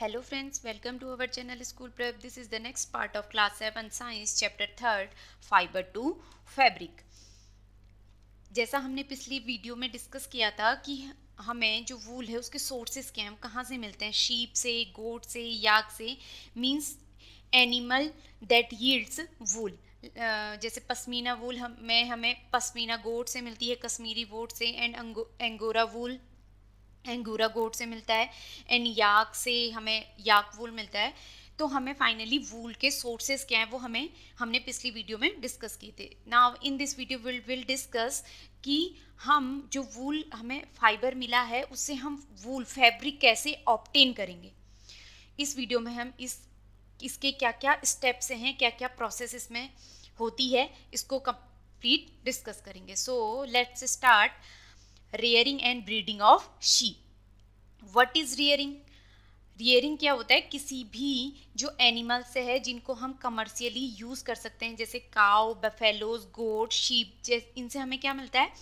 hello friends welcome to our channel school prep this is the next part of class seven science chapter third fiber to fabric जैसा हमने पिछली video में discuss किया था कि हमें जो वूल है उसके सोर्सेज क्या हैं हम कहाँ से मिलते हैं शीप से गोट से याक से means animal that yields wool जैसे पसमीना वूल हमें हमें पसमीना गोट से मिलती है कश्मीरी वोट से and angora wool angora goat से मिलता है एंड याक से हमें याक वूल मिलता है तो हमें फाइनली वूल के सोर्सेज क्या हैं वो हमें हमने पिछली वीडियो में डिस्कस किए थे now in this video will will discuss कि हम जो वूल हमें फाइबर मिला है उससे हम वूल फैब्रिक कैसे ऑप्टेन करेंगे इस वीडियो में हम इस इसके क्या क्या स्टेप्स हैं क्या क्या प्रोसेस इसमें होती है इसको कंप्लीट डिस्कस करेंगे so let's start rearing and breeding of sheep what is rearing rearing क्या होता है किसी भी जो एनिमल से है जिनको हम कमर्शियली यूज़ कर सकते हैं जैसे काव बफेलोज गोट शीप इनसे हमें क्या मिलता है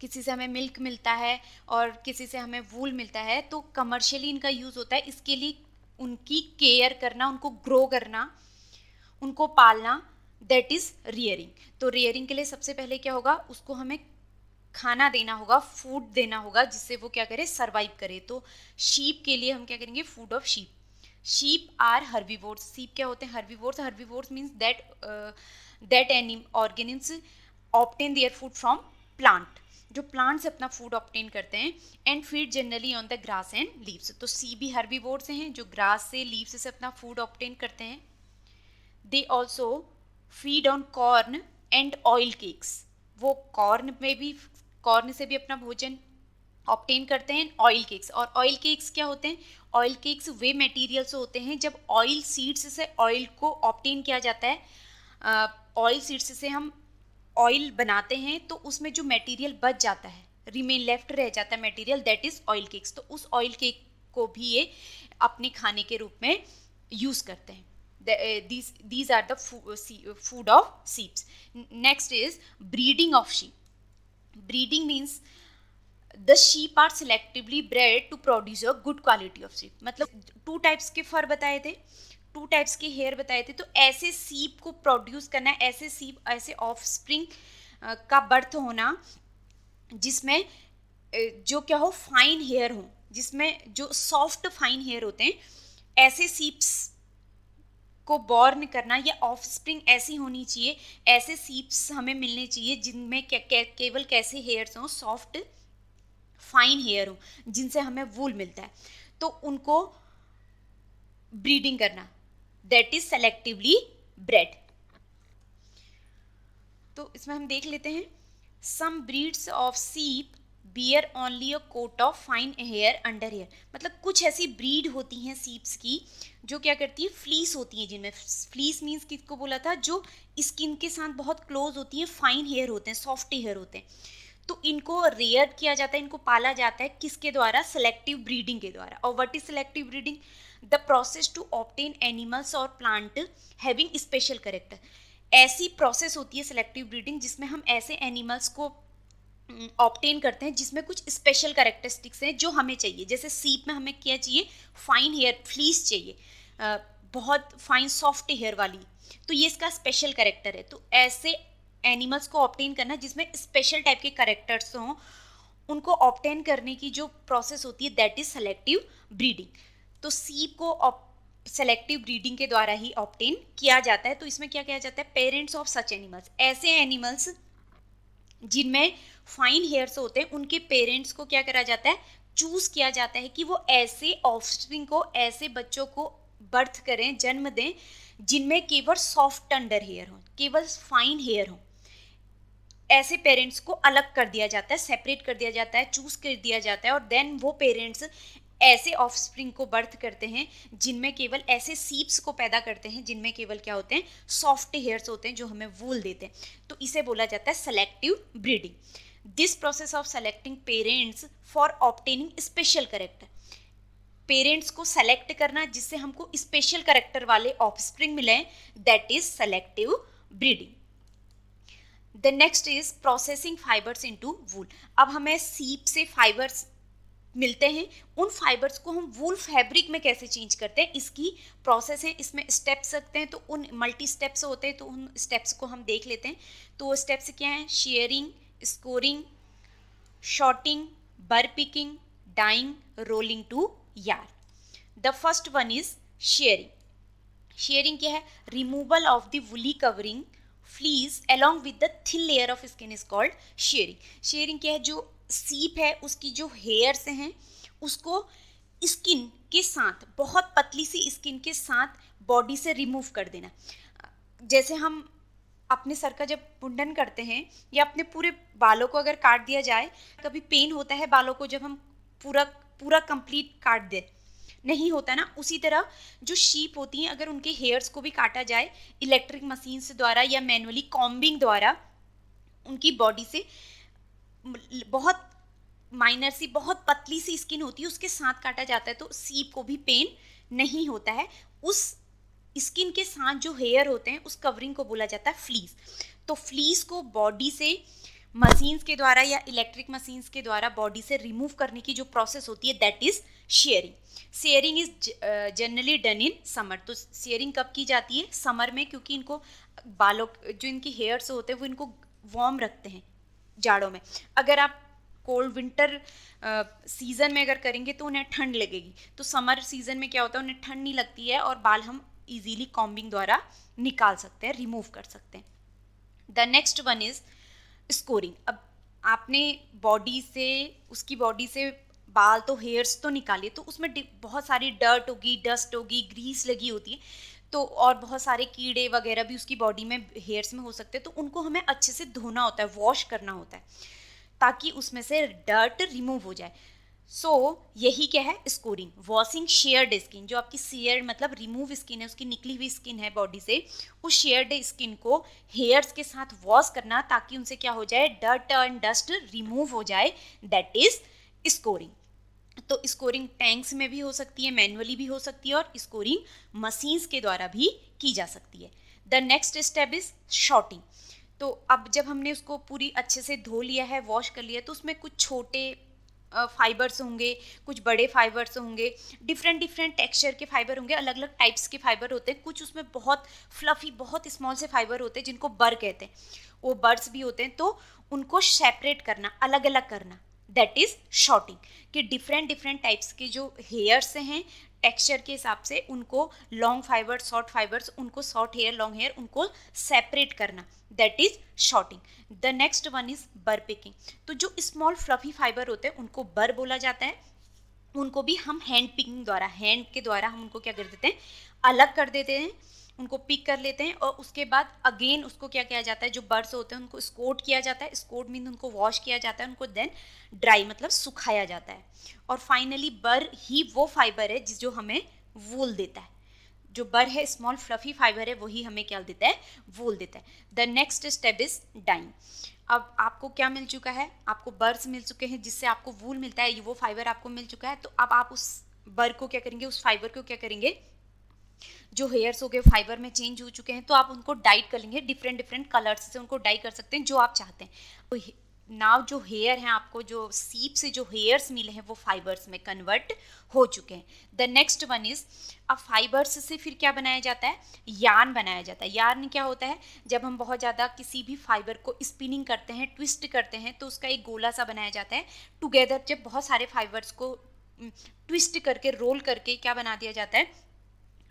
किसी से हमें मिल्क मिलता है और किसी से हमें वूल मिलता है तो कमर्शियली इनका यूज़ होता है इसके लिए उनकी केयर करना उनको ग्रो करना उनको पालना दैट इज़ रियरिंग तो रियरिंग के लिए सबसे पहले क्या होगा उसको हमें खाना देना होगा फूड देना होगा जिससे वो क्या करे सर्वाइव करे तो शीप के लिए हम क्या करेंगे food of sheep sheep are herbivores sheep क्या होते हैं herbivores herbivores means that that एनिम organisms obtain their food from plant जो प्लांट्स अपना फूड ऑप्टेन करते हैं and feed generally on the grass and leaves तो सी भी हर्बीवोर्स हैं जो ग्रास से लीव्स से अपना फूड ऑप्टेन करते हैं they also feed on corn and oil cakes वो कॉर्न में भी कॉर्न से भी अपना भोजन ऑप्टेन करते हैं ऑयल केक्स और ऑयल केक्स क्या होते हैं ऑयल केक्स वे मटेरियल्स होते हैं जब ऑयल सीड्स से ऑयल को ऑप्टेन किया जाता है ऑयल सीड्स से हम ऑयल बनाते हैं तो उसमें जो मटेरियल बच जाता है रिमेन लेफ्ट रह जाता है material that is oil cakes तो उस ऑयल केक को भी ये अपने खाने के रूप में यूज़ करते हैं these are are food of uh, uh, of next is breeding of of breeding means the sheep are selectively bred to produce a good quality of sheep मतलब टू टाइप्स के फर बताए थे टू टाइप्स के hair बताए थे तो ऐसे सीप को प्रोड्यूस करना ऐसे सीप ऐसे ऑफ स्प्रिंग का बर्थ होना जिसमें जो क्या हो फाइन हेयर हो जिसमें जो सॉफ्ट फाइन हेयर होते हैं ऐसे सीप्स को बॉर्न करना या ऑफ स्प्रिंग ऐसी होनी चाहिए ऐसे सीप्स हमें मिलने चाहिए जिनमें केवल कैसे हेयर्स हों सॉफ्ट फाइन हेयर हों जिनसे हमें वूल मिलता है तो उनको ब्रीडिंग करना दैट इज सेलेक्टिवली ब्रेड तो इसमें हम देख लेते हैं some breeds of sheep bear only a coat of fine hair under hair मतलब कुछ ऐसी ब्रीड होती हैं सीप्स की जो क्या करती है फ्लीस होती हैं जिनमें फ्लीस मीन्स किसको बोला था जो स्किन के साथ बहुत क्लोज होती है फाइन हेयर होते हैं सॉफ्ट हेयर होते हैं तो इनको रेयर किया जाता है इनको पाला जाता है किसके द्वारा सेलेक्टिव ब्रीडिंग के द्वारा और what is selective breeding the process to obtain animals और प्लांट हैविंग स्पेशल करेक्टर ऐसी प्रोसेस होती है सेलेक्टिव ब्रीडिंग जिसमें हम ऐसे एनिमल्स को ऑप्टेन करते हैं जिसमें कुछ स्पेशल करेक्टरिस्टिक्स हैं जो हमें चाहिए जैसे सीप में हमें क्या चाहिए फाइन हेयर फ्लीस चाहिए बहुत फाइन सॉफ्ट हेयर वाली तो ये इसका स्पेशल करेक्टर है तो ऐसे एनिमल्स को ऑप्टेन करना जिसमें स्पेशल टाइप के करेक्टर्स हों उनको ऑप्टेन करने की जो प्रोसेस होती है दैट इज़ सेलेक्टिव ब्रीडिंग तो सीप को सेलेक्टिव ब्रीडिंग के द्वारा ही ऑप्टेन किया जाता है तो इसमें क्या किया जाता है पेरेंट्स ऑफ सच एनिमल्स ऐसे एनिमल्स जिनमें फाइन हेयर्स होते हैं उनके पेरेंट्स को क्या करा जाता है चूज़ किया जाता है कि वो ऐसे ऑफस्प्रिंग को ऐसे बच्चों को बर्थ करें जन्म दें जिनमें केवल सॉफ्ट अंडर हेयर हो केवल फाइन हेयर हो ऐसे पेरेंट्स को अलग कर दिया जाता है सेपरेट कर दिया जाता है चूज़ कर दिया जाता है और देन वो पेरेंट्स ऐसे ऑफस्प्रिंग को बर्थ करते हैं जिनमें केवल ऐसे सीप्स को पैदा करते हैं जिनमें केवल क्या होते हैं सॉफ्ट हेयर्स होते हैं जो हमें वूल देते हैं तो इसे बोला जाता है selective breeding this process of selecting parents for obtaining special character parents को सेलेक्ट करना जिससे हमको स्पेशल करेक्टर वाले ऑफस्प्रिंग मिले that is selective breeding the next is processing fibers into wool अब हमें सीप से फाइबर्स मिलते हैं उन फाइबर्स को हम वूल फैब्रिक में कैसे चेंज करते हैं इसकी प्रोसेस है इसमें स्टेप्स रखते हैं तो उन मल्टी स्टेप्स होते हैं तो उन स्टेप्स को हम देख लेते हैं तो वो स्टेप्स क्या हैं shearing scouring sorting burr picking dyeing rolling to yarn the first one is shearing shearing क्या है removal of the woolly covering fleece along with the thin layer of skin is called shearing shearing क्या है जो सीप है उसकी जो hairs हैं उसको स्किन के साथ बहुत पतली सी स्किन के साथ बॉडी से रिमूव कर देना जैसे हम अपने सर का जब मुंडन करते हैं या अपने पूरे बालों को अगर काट दिया जाए कभी पेन होता है बालों को जब हम पूरा पूरा कंप्लीट काट दें नहीं होता ना उसी तरह जो शीप होती हैं अगर उनके हेयर्स को भी काटा जाए इलेक्ट्रिक मशीन से द्वारा या मैनुअली कॉम्बिंग द्वारा उनकी बॉडी से बहुत माइनर सी बहुत पतली सी स्किन होती है उसके साथ काटा जाता है तो सीप को भी पेन नहीं होता है उस स्किन के साथ जो हेयर होते हैं उस कवरिंग को बोला जाता है फ्लीस तो फ्लीस को बॉडी से मशीन्स के द्वारा या इलेक्ट्रिक मशीन्स के द्वारा बॉडी से रिमूव करने की जो प्रोसेस होती है that is shearing shearing is generally done in summer तो शेयरिंग कब की जाती है समर में क्योंकि इनको बालों जो इनकी हेयर्स होते हैं वो इनको वार्म रखते हैं जाड़ों में अगर आप कोल्ड विंटर सीज़न में अगर करेंगे तो उन्हें ठंड लगेगी तो समर सीज़न में क्या होता है उन्हें ठंड नहीं लगती है और बाल हम इजीली कॉम्बिंग द्वारा निकाल सकते हैं रिमूव कर सकते हैं the next one is scouring अब आपने बॉडी से उसकी बॉडी से बाल तो हेयर्स तो निकाले तो उसमें बहुत सारी डर्ट होगी डस्ट होगी ग्रीस लगी होती है तो और बहुत सारे कीड़े वगैरह भी उसकी बॉडी में हेयर्स में हो सकते हैं तो उनको हमें अच्छे से धोना होता है वॉश करना होता है ताकि उसमें से डर्ट रिमूव हो जाए सो so, यही क्या है स्कोरिंग वॉशिंग शेयर्ड स्किन जो आपकी शेयर मतलब रिमूव स्किन है उसकी निकली हुई स्किन है बॉडी से उस शेयर्ड स्किन को हेयर्स के साथ वॉश करना ताकि उनसे क्या हो जाए डर्ट एंड डस्ट रिमूव हो जाए दैट इज स्कोरिंग तो स्कोरिंग टैंक्स में भी हो सकती है मैनुअली भी हो सकती है और स्कोरिंग मशीन्स के द्वारा भी की जा सकती है the next step is sorting तो अब जब हमने उसको पूरी अच्छे से धो लिया है वॉश कर लिया तो उसमें कुछ छोटे फाइबर्स होंगे कुछ बड़े फाइबर्स होंगे डिफरेंट डिफरेंट टेक्सचर के फाइबर होंगे अलग अलग टाइप्स के फाइबर होते हैं कुछ उसमें बहुत फ्लफी बहुत स्मॉल से फाइबर होते हैं जिनको बर कहते हैं वो बर्ड्स भी होते हैं तो उनको सेपरेट करना अलग अलग करना दैट इज़ शॉर्टिंग कि डिफरेंट डिफरेंट टाइप्स के जो हेयर्स हैं टेक्सचर के हिसाब से उनको लॉन्ग फाइबर शॉर्ट फाइबर्स उनको शॉर्ट हेयर लॉन्ग हेयर उनको सेपरेट करना that is sorting the next one is burr picking तो जो स्मॉल फ्लफी फाइबर होते हैं उनको बर बोला जाता है उनको भी हम हैंड पिकिंग द्वारा हैंड के द्वारा हम उनको क्या कर देते हैं अलग कर देते हैं उनको पिक कर लेते हैं और उसके बाद अगेन उसको क्या किया जाता है जो बर्ड्स होते हैं उनको स्कोट किया जाता है स्कोट मीन उनको वॉश किया जाता है उनको देन ड्राई मतलब सुखाया जाता है और फाइनली बर ही वो फाइबर है जिस जो हमें वूल देता है जो बर है स्मॉल फ्लफी फाइबर है वही हमें क्या देता है वूल देता है the next step is dyeing अब आपको क्या मिल चुका है आपको बर्स मिल चुके हैं जिससे आपको वूल मिलता है वो फाइबर आपको मिल चुका है तो अब आप उस बर को क्या करेंगे उस फाइबर को क्या करेंगे जो हेयर्स हो गए फाइबर में चेंज हो चुके हैं तो आप उनको डाइट कर लेंगे डिफरेंट डिफरेंट कलर्स से उनको डाई कर सकते हैं जो आप चाहते हैं तो नाव जो हेयर हैं आपको जो सीप से जो हेयर्स मिले हैं वो फाइबर्स में कन्वर्ट हो चुके हैं द नेक्स्ट वन इज़ अब फाइबर्स से फिर क्या बनाया जाता है यार्न बनाया जाता है यार्न क्या होता है जब हम बहुत ज़्यादा किसी भी फाइबर को स्पिनिंग करते हैं ट्विस्ट करते हैं तो उसका एक गोला सा बनाया जाता है टुगेदर जब बहुत सारे फाइबर्स को ट्विस्ट करके रोल करके क्या बना दिया जाता है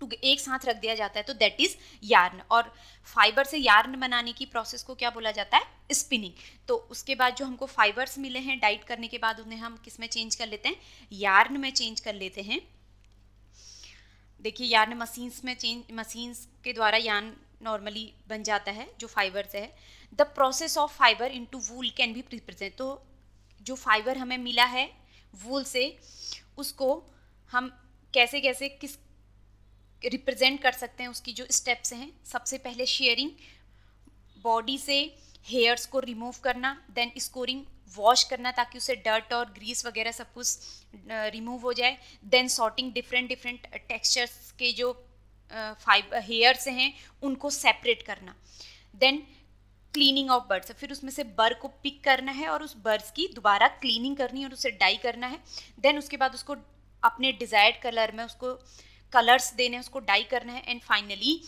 टू एक साथ रख दिया जाता है तो दैट इज यार्न और फाइबर से यार्न बनाने की प्रोसेस को क्या बोला जाता है स्पिनिंग तो उसके बाद जो हमको फाइबर्स मिले हैं डाइट करने के बाद उन्हें हम किस में चेंज कर लेते हैं यार्न में चेंज कर लेते हैं देखिए यार्न मशीन्स में चेंज मशीन्स के द्वारा यार्न नॉर्मली बन जाता है जो फाइबर से है the process of fibre to wool can भी प्रिप्रेजेंट तो जो फाइबर हमें मिला है वूल से उसको हम कैसे कैसे किस रिप्रेजेंट कर सकते हैं उसकी जो स्टेप्स हैं सबसे पहले शेयरिंग बॉडी से हेयर्स को रिमूव करना देन स्कोरिंग वॉश करना ताकि उसे डर्ट और ग्रीस वगैरह सब कुछ रिमूव हो जाए then sorting different different textures के जो फाइबर हेयर्स हैं उनको सेपरेट करना देन क्लीनिंग ऑफ बर्ड्स फिर उसमें से बर को पिक करना है और उस बर्ड्स की दोबारा क्लीनिंग करनी है और उसे डाई करना है देन उसके बाद उसको अपने डिज़ायर्ड कलर में उसको uh, कलर्स देने हैं उसको डाई करना है एंड फाइनली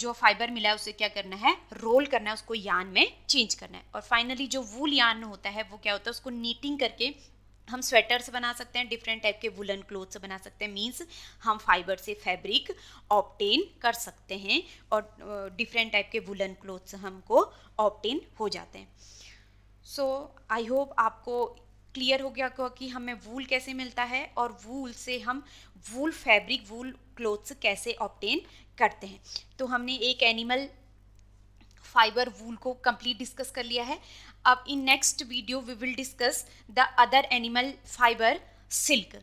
जो फाइबर मिला है उसे क्या करना है रोल करना है उसको यान में चेंज करना है और फाइनली जो वूल यान होता है वो क्या होता है उसको नीटिंग करके हम स्वेटर्स बना सकते हैं डिफरेंट टाइप के वुलन क्लोथ्स बना सकते हैं मींस हम फाइबर से फैब्रिक ऑप्टेन कर सकते हैं और डिफरेंट टाइप के वुलन क्लोथ्स हमको ऑप्टेन हो जाते हैं सो आई होप आपको क्लियर हो गया कि हमें वूल कैसे मिलता है और वूल से हम वूल फैब्रिक वूल क्लोथ्स कैसे ऑप्टेन करते हैं तो हमने एक एनिमल फाइबर वूल को कंप्लीट डिस्कस कर लिया है अब in next video we will discuss the other animal fibre silk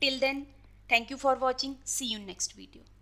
till then thank you for watching see you next video